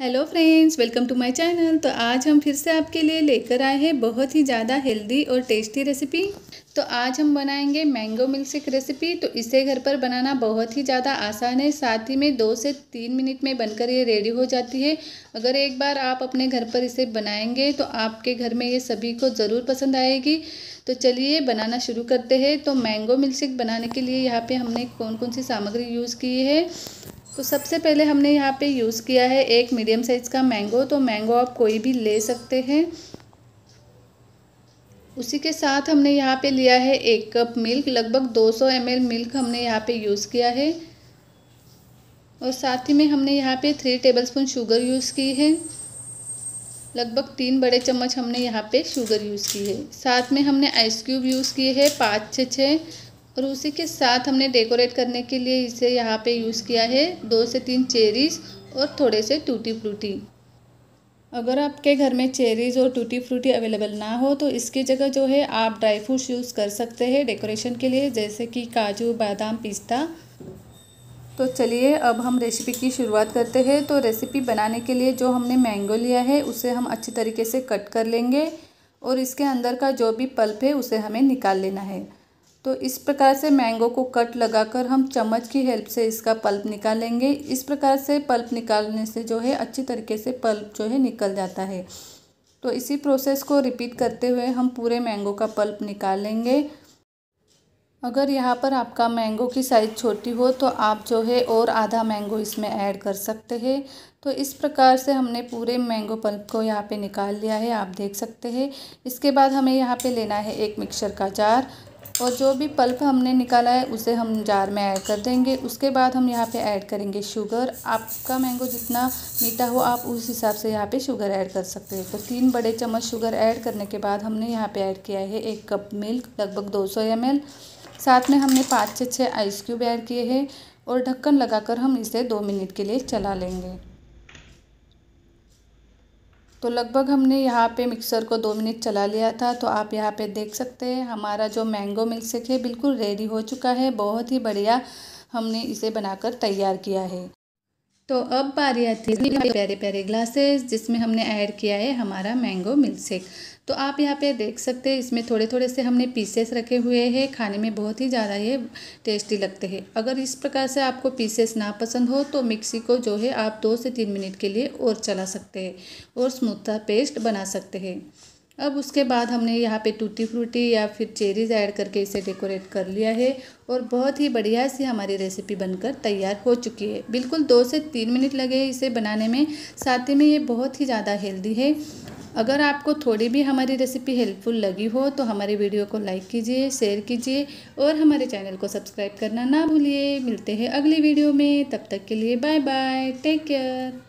hello friends welcome to my channel तो आज हम फिर से आपके लिए लेकर आए हैं बहुत ही ज़्यादा हेल्दी और टेस्टी रेसिपी तो आज हम बनाएंगे मैंगो मिल्क शेक रेसिपी तो इसे घर पर बनाना बहुत ही ज़्यादा आसान है साथ ही में दो से तीन मिनट में बनकर ये रेडी हो जाती है अगर एक बार आप अपने घर पर इसे बनाएंगे तो आपके घर में ये सभी को ज़रूर पसंद आएगी तो चलिए बनाना शुरू करते हैं तो मैंगो मिल्क शेक बनाने के लिए यहाँ पर हमने कौन कौन सी सामग्री यूज़ की है तो सबसे पहले हमने यहाँ पे यूज़ किया है एक मीडियम साइज़ का मैंगो तो मैंगो आप कोई भी ले सकते हैं उसी के साथ हमने यहाँ पे लिया है एक कप मिल्क लगभग 200 सौ मिल्क हमने यहाँ पे यूज़ किया है और साथ ही में हमने यहाँ पे थ्री टेबलस्पून शुगर यूज़ की है लगभग तीन बड़े चम्मच हमने यहाँ पे शुगर यूज़ की है साथ में हमने आइस क्यूब यूज़ किए हैं पाँच छः छः और उसी के साथ हमने डेकोरेट करने के लिए इसे यहाँ पे यूज़ किया है दो से तीन चेरीज़ और थोड़े से टूटी फ्रूटी अगर आपके घर में चेरीज़ और टूटी फ्रूटी अवेलेबल ना हो तो इसकी जगह जो है आप ड्राई फ्रूट्स यूज़ कर सकते हैं डेकोरेशन के लिए जैसे कि काजू बादाम पिस्ता तो चलिए अब हम रेसिपी की शुरुआत करते हैं तो रेसिपी बनाने के लिए जो हमने मैंगो लिया है उसे हम अच्छी तरीके से कट कर लेंगे और इसके अंदर का जो भी पल्प है उसे हमें निकाल लेना है तो इस प्रकार से मैंगो को कट लगाकर हम चम्मच की हेल्प से इसका पल्प निकालेंगे इस प्रकार से पल्प निकालने से जो है अच्छी तरीके से पल्प जो है निकल जाता है तो इसी प्रोसेस को रिपीट करते हुए हम पूरे मैंगो का पल्प निकालेंगे अगर यहाँ पर आपका मैंगो की साइज़ छोटी हो तो आप जो है और आधा मैंगो इसमें ऐड कर सकते हैं तो इस प्रकार से हमने पूरे मैंगो पल्प को यहाँ पे निकाल लिया है आप देख सकते हैं इसके बाद हमें यहाँ पे लेना है एक मिक्सर का जार और जो भी पल्प हमने निकाला है उसे हम जार में ऐड कर देंगे उसके बाद हम यहाँ पे ऐड करेंगे शुगर आपका मैंगो जितना मीठा हो आप उस हिसाब से यहाँ पे शुगर ऐड कर सकते हैं तो तीन बड़े चम्मच शुगर ऐड करने के बाद हमने यहाँ पे ऐड किया है एक कप मिल्क लगभग 200 सौ साथ में हमने पाँच से छः आइस क्यूब ऐड किए हैं और ढक्कन लगा हम इसे दो मिनट के लिए चला लेंगे तो लगभग हमने यहाँ पे मिक्सर को दो मिनट चला लिया था तो आप यहाँ पे देख सकते हैं हमारा जो मैंगो मिल्कशेक है बिल्कुल रेडी हो चुका है बहुत ही बढ़िया हमने इसे बनाकर तैयार किया है तो अब बारी आती है प्यारे प्यारे ग्लासेस जिसमें हमने ऐड किया है हमारा मैंगो मिल्कशेक तो आप यहाँ पे देख सकते हैं इसमें थोड़े थोड़े से हमने पीसेस रखे हुए हैं खाने में बहुत ही ज़्यादा ये टेस्टी लगते हैं अगर इस प्रकार से आपको पीसेस ना पसंद हो तो मिक्सी को जो है आप दो से तीन मिनट के लिए और चला सकते हैं और स्मूथा पेस्ट बना सकते हैं अब उसके बाद हमने यहाँ पे टूटी फ्रूटी या फिर चेरीज ऐड करके इसे डेकोरेट कर लिया है और बहुत ही बढ़िया सी हमारी रेसिपी बनकर तैयार हो चुकी है बिल्कुल दो से तीन मिनट लगे इसे बनाने में साथ ही में ये बहुत ही ज़्यादा हेल्दी है अगर आपको थोड़ी भी हमारी रेसिपी हेल्पफुल लगी हो तो हमारे वीडियो को लाइक कीजिए शेयर कीजिए और हमारे चैनल को सब्सक्राइब करना ना भूलिए मिलते हैं अगली वीडियो में तब तक के लिए बाय बाय टेक केयर